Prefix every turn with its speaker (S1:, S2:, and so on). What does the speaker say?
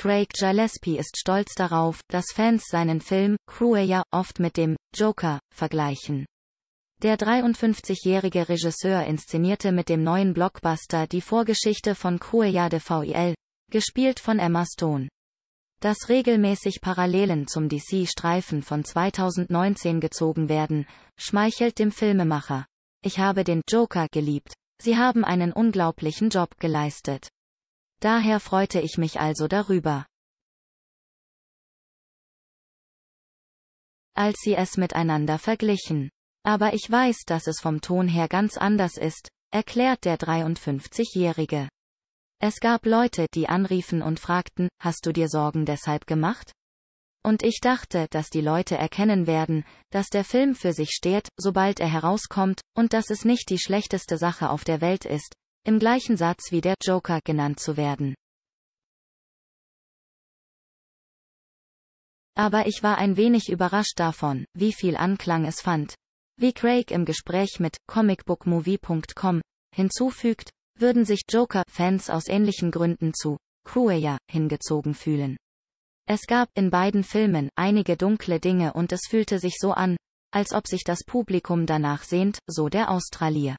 S1: Craig Gillespie ist stolz darauf, dass Fans seinen Film Cruella oft mit dem Joker vergleichen. Der 53-jährige Regisseur inszenierte mit dem neuen Blockbuster die Vorgeschichte von Cruella de VIL, gespielt von Emma Stone. Dass regelmäßig Parallelen zum DC-Streifen von 2019 gezogen werden, schmeichelt dem Filmemacher. Ich habe den Joker geliebt. Sie haben einen unglaublichen Job geleistet. Daher freute ich mich also darüber. als sie es miteinander verglichen. Aber ich weiß, dass es vom Ton her ganz anders ist, erklärt der 53-Jährige. Es gab Leute, die anriefen und fragten, hast du dir Sorgen deshalb gemacht? Und ich dachte, dass die Leute erkennen werden, dass der Film für sich steht, sobald er herauskommt, und dass es nicht die schlechteste Sache auf der Welt ist, im gleichen Satz wie der Joker genannt zu werden. Aber ich war ein wenig überrascht davon, wie viel Anklang es fand. Wie Craig im Gespräch mit comicbookmovie.com hinzufügt, würden sich Joker-Fans aus ähnlichen Gründen zu Cruella hingezogen fühlen. Es gab in beiden Filmen einige dunkle Dinge und es fühlte sich so an, als ob sich das Publikum danach sehnt, so der Australier.